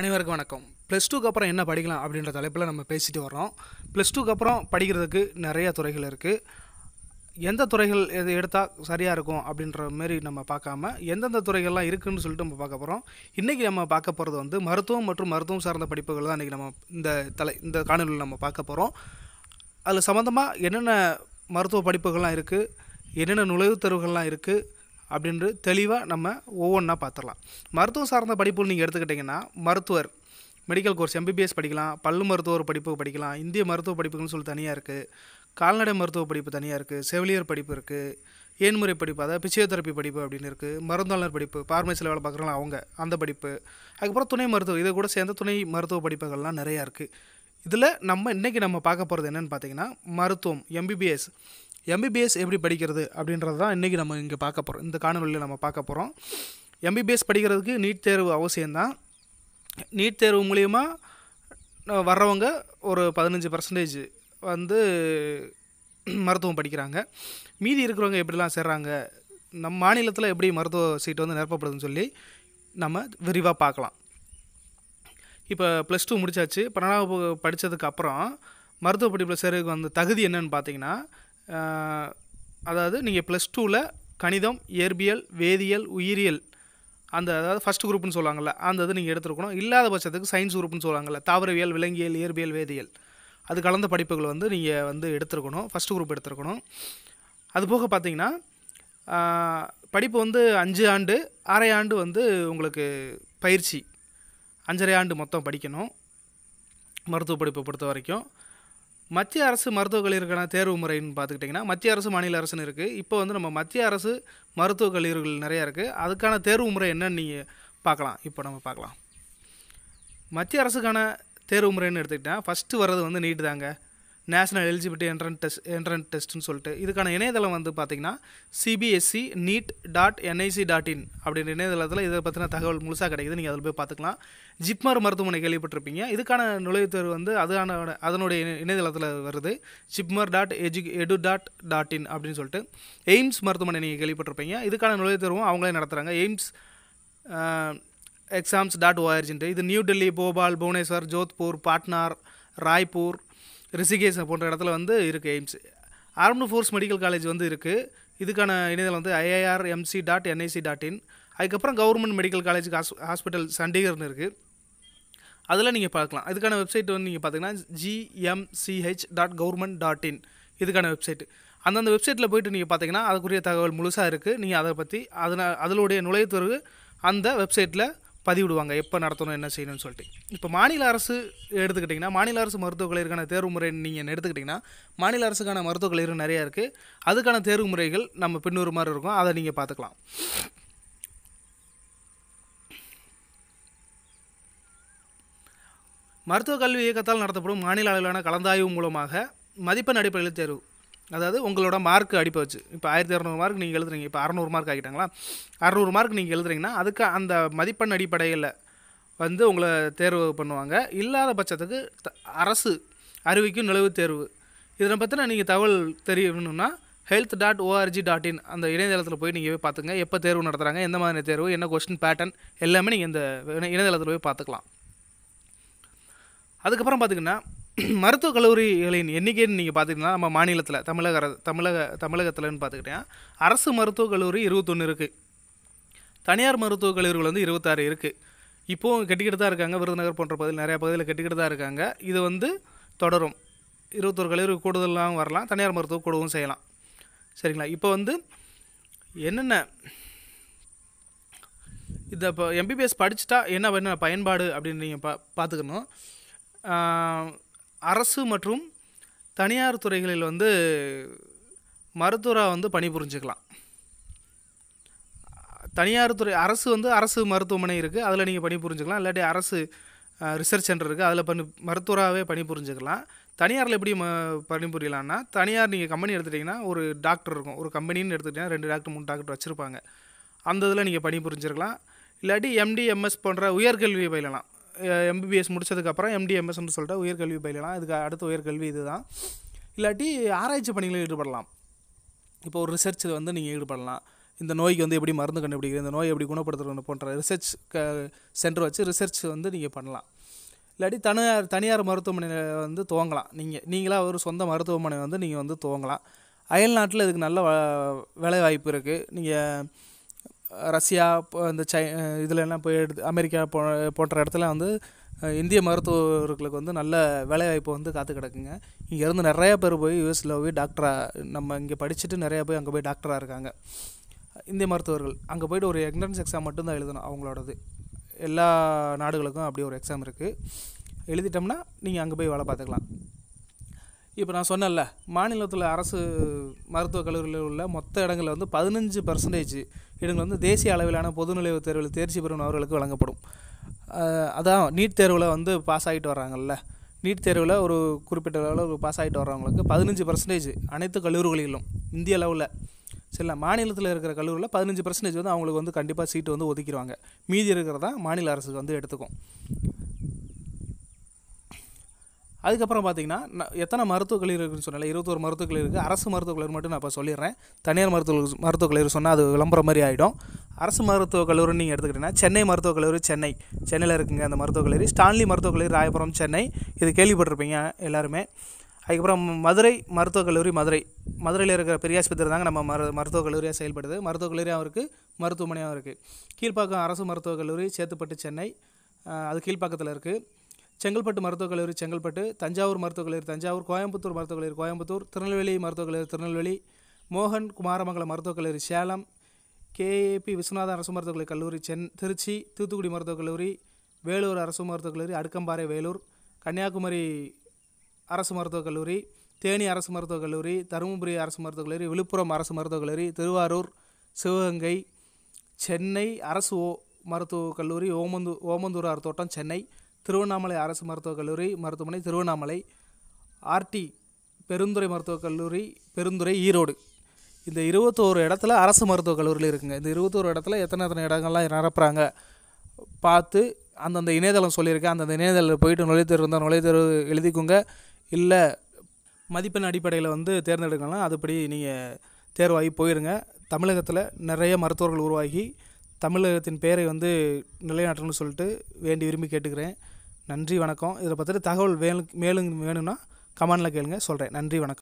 அனைவருக்கும் வணக்கம் ப்ளஸ் டூக்கு அப்புறம் என்ன படிக்கலாம் அப்படின்ற தலைப்பில் நம்ம பேசிட்டு வரோம் ப்ளஸ் டூக்கு அப்புறம் படிக்கிறதுக்கு நிறைய துறைகள் இருக்குது எந்த துறைகள் எது எடுத்தால் சரியாக இருக்கும் அப்படின்ற மாரி நம்ம பார்க்காம எந்தெந்த துறைகள்லாம் இருக்குதுன்னு சொல்லிட்டு நம்ம பார்க்க போகிறோம் இன்றைக்கி நம்ம பார்க்க போகிறது வந்து மருத்துவம் மற்றும் மருத்துவம் சார்ந்த படிப்புகள் தான் இன்றைக்கி நம்ம இந்த தலை இந்த காணொலியில் நம்ம பார்க்க போகிறோம் அதில் சம்மந்தமாக என்னென்ன மருத்துவ படிப்புகள்லாம் இருக்குது என்னென்ன நுழைவுத் தேர்வுகள்லாம் இருக்குது அப்படின்று தெளிவாக நம்ம ஒவ்வொன்றா பார்த்துடலாம் மருத்துவம் சார்ந்த படிப்புகள் நீங்கள் எடுத்துக்கிட்டிங்கன்னா மருத்துவர் மெடிக்கல் கோர்ஸ் எம்பிபிஎஸ் படிக்கலாம் பல்லு மருத்துவர் படிப்பு படிக்கலாம் இந்திய மருத்துவ படிப்புகள்னு சொல்லி தனியாக இருக்குது கால்நடை மருத்துவ படிப்பு தனியாக இருக்குது செவிலியர் படிப்பு இருக்குது ஏன்முறை படிப்பு அதாவது பிசியோதெரப்பி படிப்பு அப்படின்னு இருக்குது மருந்தாளர் படிப்பு ஃபார்மசியில் வேலை பார்க்குறாங்க அவங்க அந்த படிப்பு அதுக்கப்புறம் துணை மருத்துவம் இதை கூட சேர்ந்த துணை மருத்துவ படிப்புகள்லாம் நிறையா இருக்குது இதில் நம்ம இன்றைக்கி நம்ம பார்க்க போகிறது என்னென்னு பார்த்தீங்கன்னா மருத்துவம் எம்பிபிஎஸ் எம்பிபிஎஸ் எப்படி படிக்கிறது அப்படின்றது தான் இன்றைக்கி நம்ம இங்கே பார்க்க போகிறோம் இந்த காணொலியில் நம்ம பார்க்க போகிறோம் எம்பிபிஎஸ் படிக்கிறதுக்கு நீட் தேர்வு அவசியம்தான் நீட் தேர்வு மூலிமா வர்றவங்க ஒரு பதினஞ்சு பர்சன்டேஜ் வந்து மருத்துவம் படிக்கிறாங்க மீதி இருக்கிறவங்க எப்படிலாம் சேர்றாங்க நம் மாநிலத்தில் எப்படி மருத்துவ சீட்டு வந்து நிரப்பப்படுதுன்னு சொல்லி நம்ம விரிவாக பார்க்கலாம் இப்போ ப்ளஸ் டூ முடித்தாச்சு பன்னெண்டாம் படித்ததுக்கப்புறம் மருத்துவ படிப்பில் சேருக்கு வந்து தகுதி என்னன்னு பார்த்தீங்கன்னா அதாவது நீங்கள் ப்ளஸ் டூவில் கணிதம் இயற்பியல் வேதியியல் உயிரியல் அந்த அதாவது ஃபஸ்ட் குரூப்னு சொல்லுவாங்கள்ல அந்த இது நீங்கள் எடுத்துருக்கணும் இல்லாத பட்சத்துக்கு சயின்ஸ் குரூப்னு சொல்லுவாங்கள்ல தாவரவியல் விலங்கியல் இயற்பியல் வேதியியல் அது கலந்த படிப்புகள் வந்து நீங்கள் வந்து எடுத்துருக்கணும் ஃபஸ்ட் குரூப் எடுத்துருக்கணும் அது போக பார்த்தீங்கன்னா படிப்பு வந்து அஞ்சு ஆண்டு அரை ஆண்டு வந்து உங்களுக்கு பயிற்சி அஞ்சரை ஆண்டு மொத்தம் படிக்கணும் மருத்துவ படிப்பை பொறுத்த வரைக்கும் மத்திய அரசு மருத்துவக் கல்லூரிக்கான தேர்வு முறைன்னு பார்த்துக்கிட்டிங்கன்னா மத்திய அரசு மாநில அரசுன்னு இருக்குது இப்போ வந்து நம்ம மத்திய அரசு மருத்துவக் கல்லூரிகள் நிறையா இருக்குது அதுக்கான தேர்வு முறை என்னன்னு நீங்கள் பார்க்கலாம் இப்போ நம்ம பார்க்கலாம் மத்திய அரசுக்கான தேர்வு முறைன்னு எடுத்துக்கிட்டால் ஃபஸ்ட்டு வர்றது வந்து நீட்டு தாங்க national eligibility entrance test entrance டெஸ்ட்னு சொல்லிட்டு இதுக்கான இணையதளம் வந்து பார்த்திங்கன்னா CBSE NEET dot NIC dot in அப்படின்ற இணையதளத்தில் இதை பற்றின தகவல் முழுசாக கிடைக்குது நீங்கள் அதில் போய் பார்த்துக்கலாம் ஜிப்மர் மருத்துவமனை கேள்விப்பட்டிருப்பீங்க இதுக்கான நுழைவுத்தேர்வு வந்து அதுக்கான அதனுடைய இணையதளத்தில் வருது ஜிப்மர் டாட் எஜு எடு டாட் டாட் இன் அப்படின்னு சொல்லிட்டு எய்ம்ஸ் மருத்துவமனை நீங்கள் கேள்விப்பட்டிருப்பீங்க இதுக்கான நுழைவுத்தேர்வும் அவங்களே நடத்துகிறாங்க எய்ம்ஸ் எக்ஸாம்ஸ் டாட் ஓஆர்ஜின்ட்டு இது நியூ டெல்லி போபால் புவனேஸ்வர் ஜோத்பூர் பாட்னார் ராய்ப்பூர் ரிஷிகேஷ் போன்ற இடத்துல வந்து இருக்குது AIIMS armed forces medical college வந்து இருக்குது இதுக்கான இணையதளம் வந்து MC dot NIC dot in அதுக்கப்புறம் கவர்மெண்ட் மெடிக்கல் காலேஜ் ஹாஸ் ஹாஸ்பிட்டல் சண்டிகர்னு இருக்குது அதில் நீங்கள் பார்க்கலாம் இதுக்கான வெப்சைட் வந்து நீங்கள் பார்த்தீங்கன்னா GMCH dot government dot in இதுக்கான வெப்சைட் அந்தந்த வெப்சைட்டில் போய்ட்டு நீங்கள் பார்த்தீங்கன்னா அதுக்குரிய தகவல் முழுசாக இருக்குது நீங்கள் அதை பற்றி அதனால் அதனுடைய நுழைவுத்துறவு அந்த வெப்சைட்டில் பதிவிடுவாங்க எப்போ நடத்தணும் என்ன செய்யணும்னு சொல்லிட்டு இப்போ மாநில அரசு எடுத்துக்கிட்டிங்கன்னா மாநில அரசு மருத்துவக் கல்லூரிக்கான தேர்வு முறை நீங்கள் எடுத்துக்கிட்டிங்கன்னா மாநில அரசுக்கான மருத்துவக் கல்லூரி நிறையா இருக்குது அதுக்கான தேர்வு முறைகள் நம்ம மாதிரி இருக்கும் அதை நீங்கள் பார்த்துக்கலாம் மருத்துவக் கல்வி இயக்கத்தால் நடத்தப்படும் மாநில அளவிலான கலந்தாய்வு மூலமாக மதிப்பெண் அடிப்படையில் தேர்வு அதாவது உங்களோட மார்க் அடிப்பை வச்சு இப்போ ஆயிரத்தி இரநூறு மார்க் நீங்கள் எழுதுறீங்க இப்போ அறநூறு மார்க் ஆகிட்டாங்களா அறநூறு மார்க் நீங்கள் எழுதுறீங்கன்னா அதுக்கு அந்த மதிப்பெண் அடிப்படையில் வந்து உங்களை தேர்வு பண்ணுவாங்க இல்லாத பட்சத்துக்கு அரசு அறிவிக்கும் நுழைவு தேர்வு இதனை பற்றின நீங்கள் தகவல் தெரியணும்னா health dot ORG dot in அந்த இணையதளத்தில் போய் நீங்கள் போய் பார்த்துங்க எப்போ தேர்வு நடத்துகிறாங்க எந்த மாதிரி தேர்வு என்ன கொஸ்டின் பேட்டர்ன் எல்லாமே நீங்கள் இந்த இணையதளத்தில் போய் பார்த்துக்கலாம் அதுக்கப்புறம் பார்த்திங்கன்னா மருத்துவக் கல்லூரிகளின் எண்ணிக்கைன்னு நீங்கள் பார்த்துக்கிட்டீங்கன்னா நம்ம மாநிலத்தில் தமிழக தமிழக தமிழகத்தில்னு பார்த்துக்கிட்டேன் அரசு மருத்துவக் கல்லூரி இருபத்தொன்று இருக்குது தனியார் மருத்துவக் கல்லூரிகள் வந்து இருபத்தாறு இருக்குது இப்போவும் கட்டிக்கிட்டு தான் இருக்காங்க விருதுநகர் போன்ற பகுதியில் நிறையா பகுதியில் கட்டிக்கிட்டு தான் இருக்காங்க இது வந்து தொடரும் இருபத்தொரு கல்லூரி கூடுதலாகவும் வரலாம் தனியார் மருத்துவ கூடவும் செய்யலாம் சரிங்களா இப்போ வந்து என்னென்ன இதை இப்போ எம்பிபிஎஸ் படிச்சுட்டா என்ன என்ன பயன்பாடு அப்படின்னு நீங்கள் பா பார்த்துக்கணும் அரசு மற்றும் தனியார் துறைகளில் வந்து மருத்துவராக வந்து பணிபுரிஞ்சுக்கலாம் தனியார் துறை அரசு வந்து அரசு மருத்துவமனை இருக்குது அதில் நீங்கள் பணிபுரிஞ்சுக்கலாம் இல்லாட்டி அரசு ரிசர்ச் சென்டர் இருக்குது அதில் பணி மருத்துவராகவே பணிபுரிஞ்சுக்கலாம் தனியாரில் எப்படி ம பணிபுரியலான்னா தனியார் நீங்கள் கம்பெனி எடுத்துகிட்டிங்கன்னா ஒரு டாக்டர் இருக்கும் ஒரு கம்பெனின்னு எடுத்துக்கிட்டிங்கன்னா ரெண்டு டாக்டர் மூணு டாக்டர் வச்சுருப்பாங்க அந்த இதில் நீங்கள் பணிபுரிஞ்சிருக்கலாம் இல்லாட்டி எம்டி எம்எஸ் போன்ற உயர்கல்வியை பயிலலாம் எம்பிபிஎஸ் முடித்ததுக்கப்புறம் எம்டி எம்எஸ்ன்னு சொல்லிட்டு உயர்கல்வி பயிலலாம் இதுக்கு அடுத்த உயர்கல்வி இது தான் இல்லாட்டி ஆராய்ச்சி பணிகளில் ஈடுபடலாம் இப்போ ஒரு ரிசர்ச்சில் வந்து நீங்கள் ஈடுபடலாம் இந்த நோய்க்கு வந்து எப்படி மருந்து கண்டுபிடிக்கிறது இந்த நோய் எப்படி குணப்படுத்துறது போன்ற ரிசர்ச் க சென்டர் வச்சு ரிசர்ச் வந்து நீங்கள் பண்ணலாம் இல்லாட்டி தனியார் தனியார் மருத்துவமனையில் வந்து துவங்கலாம் நீங்கள் நீங்களாக ஒரு சொந்த மருத்துவமனை வந்து நீங்கள் வந்து துவங்கலாம் அயல் நாட்டில் இதுக்கு நல்ல வேலை வாய்ப்பு இருக்குது நீங்கள் ரஷ்யா இந்த சை இதிலெல்லாம் போய் எடுத்து அமெரிக்கா போ போன்ற இடத்துல வந்து இந்திய மருத்துவர்களுக்கு வந்து நல்ல வேலைவாய்ப்பு வந்து காத்து கிடக்குங்க இங்கேருந்து நிறையா பேர் போய் யூஎஸில் போய் டாக்டராக நம்ம இங்கே படிச்சுட்டு நிறையா போய் அங்கே போய் டாக்டராக இருக்காங்க இந்திய மருத்துவர்கள் அங்கே போய்ட்டு ஒரு என்ட்ரன்ஸ் எக்ஸாம் மட்டும்தான் எழுதணும் அவங்களோடது எல்லா நாடுகளுக்கும் அப்படி ஒரு எக்ஸாம் இருக்குது எழுதிட்டோம்னா நீங்கள் அங்கே போய் வேலை பார்த்துக்கலாம் இப்போ நான் சொன்னேன்ல மாநிலத்தில் அரசு மருத்துவக் கல்லூரியில் உள்ள மொத்த இடங்களில் வந்து பதினஞ்சு பர்சன்டேஜ் இடங்கள் வந்து தேசிய அளவிலான பொது தேர்வில் தேர்ச்சி பெறும் அவர்களுக்கு வழங்கப்படும் அதான் நீட் தேர்வில் வந்து பாஸ் ஆகிட்டு வராங்கல்ல நீட் தேர்வில் ஒரு குறிப்பிட்ட ஒரு பாஸ் ஆகிட்டு வர்றவங்களுக்கு பதினஞ்சு பர்சன்டேஜ் அனைத்து கல்லூரிகளிலும் இந்திய அளவில் சரிங்களா மாநிலத்தில் இருக்கிற கல்லூரியில் பதினஞ்சு பர்சன்டேஜ் வந்து அவங்களுக்கு வந்து கண்டிப்பாக சீட்டு வந்து ஒதுக்கிடுவாங்க மீதி இருக்கிறதா மாநில அரசு வந்து எடுத்துக்கும் அதுக்கப்புறம் பார்த்தீங்கன்னா நான் எத்தனை மருத்துவக் கல்லூரி இருக்குன்னு சொன்னால இருபத்தோரு மருத்துவக் கல்லூரி இருக்குது அரசு மருத்துவக் கல்லூரி மட்டும் நான் இப்போ சொல்லிடுறேன் தனியார் மருத்துவ மருத்துவக் கல்லூரி சொன்னால் அது விளம்பரம் மாதிரி ஆகிடும் அரசு மருத்துவக் கல்லூரின்னு நீங்கள் எடுத்துக்கிட்டிங்கன்னா சென்னை மருத்துவக் கல்லூரி சென்னை சென்னையில் இருக்குங்க அந்த மருத்துவக் கல்லூரி ஸ்டான்லி மருத்துவக் கல்லூரி ராயபுரம் சென்னை இது கேள்விப்பட்டிருப்பீங்க எல்லாருமே அதுக்கப்புறம் மதுரை மருத்துவக் கல்லூரி மதுரை மதுரையில் இருக்கிற பெரியாஸ்பத்திரி தாங்க நம்ம மரு மருத்துவக் கல்லூரியாக செயல்படுது மருத்துவக் கல்லூரியாகவும் இருக்குது மருத்துவமனையாகவும் இருக்குது கீழ்ப்பாக்கம் அரசு மருத்துவக் கல்லூரி சேத்துப்பட்டு சென்னை அது கீழ்ப்பாக்கத்தில் இருக்குது செங்கல்பட்டு மருத்துவக் கல்லூரி செங்கல்பட்டு தஞ்சாவூர் மருத்துவக் கல்லூரி தஞ்சாவூர் கோயம்புத்தூர் மருத்துவக் கல்லூரி கோயம்புத்தூர் திருநெல்வேலி மருத்துவக் கல்லூரி திருநெல்வேலி மோகன் குமாரமங்கலம் மருத்துவக் கல்லூரி சேலம் கேஏபி விஸ்வநாத அரசு மருத்துவக் கல்லூரி கல்லூரி சென் திருச்சி தூத்துக்குடி மருத்துவக் கல்லூரி வேலூர் அரசு மருத்துவக் கல்லூரி அடுக்கம்பாறை வேலூர் கன்னியாகுமரி அரசு மருத்துவக் கல்லூரி தேனி அரசு மருத்துவக் கல்லூரி தருமபுரி அரசு மருத்துவக் கல்லூரி விழுப்புரம் அரசு மருத்துவக் கல்லூரி திருவாரூர் சிவகங்கை சென்னை அரசு ஓ மருத்துவக் கல்லூரி ஓமந்தூர் அறுத்தோட்டம் தோட்டம் சென்னை திருவண்ணாமலை அரசு மருத்துவக் கல்லூரி மருத்துவமனை திருவண்ணாமலை ஆர்டி பெருந்துறை மருத்துவக் கல்லூரி பெருந்துறை ஈரோடு இந்த இருபத்தோரு இடத்துல அரசு மருத்துவக் கல்லூரியில் இருக்குங்க இந்த இருபத்தோரு இடத்துல எத்தனை எத்தனை இடங்கள்லாம் நிரப்புறாங்க பார்த்து அந்தந்த இணையதளம் சொல்லியிருக்கேன் அந்தந்த இணையதளத்தில் போயிட்டு நுழைத்தேர்வு இருந்தால் நுழைத்தேர்வு எழுதிக்கோங்க இல்லை மதிப்பெண் அடிப்படையில் வந்து தேர்ந்தெடுக்கலாம் அதுபடி நீங்கள் தேர்வாகி போயிருங்க தமிழகத்தில் நிறைய மருத்துவர்கள் உருவாகி தமிழகத்தின் பெயரை வந்து நிலைநாட்டணும்னு சொல்லிட்டு வேண்டி விரும்பி கேட்டுக்கிறேன் நன்றி வணக்கம் இதில் பார்த்துட்டு தகவல் வேணும் மேலும் வேணும்னா கமெண்டில் கேளுங்க சொல்கிறேன் நன்றி வணக்கம்